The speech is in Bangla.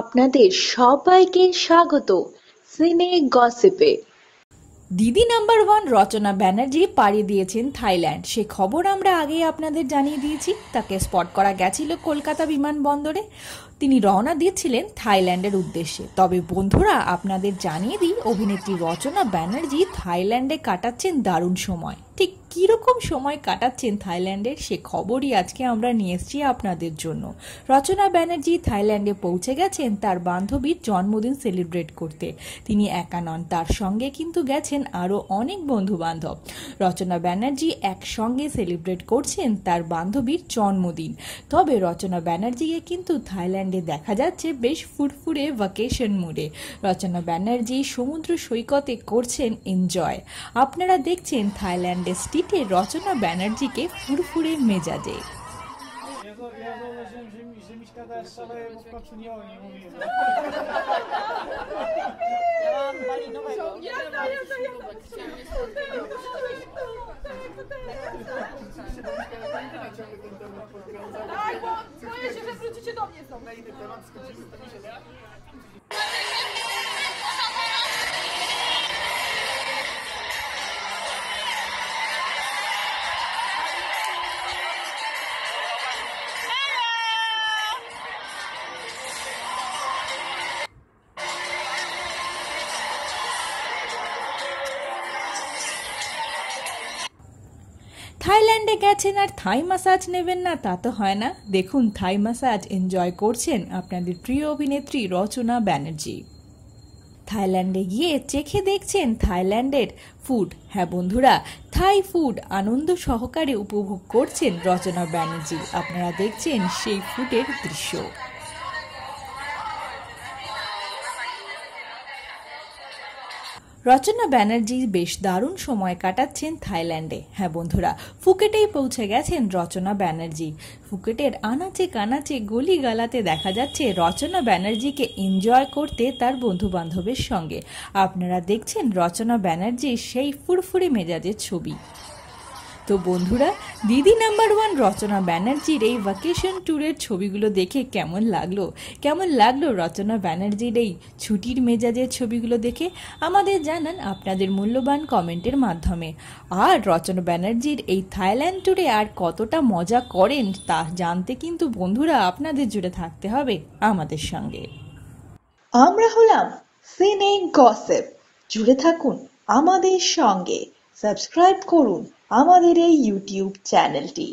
আপনাদের সবাইকে স্বাগত সিনে গসিপে দিদি নাম্বার ওয়ান রচনা ব্যানার্জি পাড়ি দিয়েছেন থাইল্যান্ড সে খবর আমরা আগেই আপনাদের জানিয়ে দিয়েছি তাকে স্পট করা গেছিল কলকাতা বিমানবন্দরে তিনি রওনা দিয়েছিলেন থাইল্যান্ডের উদ্দেশ্যে তবে বন্ধুরা আপনাদের জানিয়ে দিই অভিনেত্রী রচনা ব্যানার্জি থাইল্যান্ডে কাটাচ্ছেন দারুণ সময় ঠিক কীরকম সময় কাটাচ্ছেন থাইল্যান্ডের সে খবরই আজকে আমরা নিয়ে এসেছি আপনাদের জন্য রচনা ব্যানার্জি থাইল্যান্ডে পৌঁছে গেছেন তার বান্ধবীর জন্মদিন সেলিব্রেট করতে তিনি একা নন তার সঙ্গে কিন্তু গেছেন আরও অনেক বন্ধু বান্ধব রচনা ব্যানার্জি একসঙ্গে সেলিব্রেট করছেন তার বান্ধবীর জন্মদিন তবে রচনা ব্যানার্জিকে কিন্তু থাইল্যান্ডে দেখা যাচ্ছে বেশ ফুরফুরে ভ্যাকেশন মুডে রচনা ব্যানার্জি সমুদ্র সৈকতে করছেন এনজয় আপনারা দেখছেন থাইল্যান্ড সানডে স্ট্রিটে রচনা ব্যানার্জিকে ফুরফুরে মেজাজে Do থাইল্যান্ডে গেছেন আর থাই মাসাজ নেবেন না তা তো হয় না দেখুন থাই মাসাজ এনজয় করছেন আপনাদের প্রিয় অভিনেত্রী রচনা ব্যানার্জি থাইল্যান্ডে গিয়ে চেখে দেখছেন থাইল্যান্ডের ফুড হ্যাঁ বন্ধুরা থাই ফুড আনন্দ সহকারে উপভোগ করছেন রচনা ব্যানার্জি আপনারা দেখছেন সেই ফুডের দৃশ্য রচনা ব্যানার্জি বেশ দারুণ সময় কাটাচ্ছেন থাইল্যান্ডে হ্যাঁ বন্ধুরা ফুকেটেই পৌঁছে গেছেন রচনা ব্যানার্জি ফুকেটের আনাচে কানাচে গলি গালাতে দেখা যাচ্ছে রচনা ব্যানার্জিকে এনজয় করতে তার বন্ধু বান্ধবের সঙ্গে আপনারা দেখছেন রচনা ব্যানার্জির সেই ফুরফুরি মেজাজের ছবি তো বন্ধুরা দিদি নাম্বার ওয়ান রচনা ব্যানার্জির এই ভ্যাকেশন ট্যুরের ছবিগুলো দেখে কেমন লাগলো কেমন লাগলো রচনা ব্যানার্জির এই ছুটির মেজাজের ছবিগুলো দেখে আমাদের জানান আপনাদের মূল্যবান কমেন্টের মাধ্যমে আর রচনা ব্যানার্জির এই থাইল্যান্ড ট্যুরে আর কতটা মজা করেন তা জানতে কিন্তু বন্ধুরা আপনাদের জুড়ে থাকতে হবে আমাদের সঙ্গে আমরা হলাম সিনে গসেপ জুড়ে থাকুন আমাদের সঙ্গে সাবস্ক্রাইব করুন আমাদের এই ইউটিউব চ্যানেলটি।